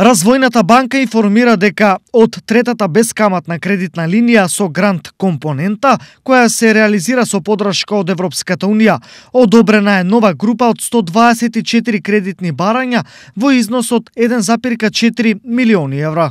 Развојната банка информира дека од третата бескаматна кредитна линија со грант компонента, која се реализира со подршка од Европската Унија, одобрена е нова група од 124 кредитни барања во износ од 1,4 милиони евра.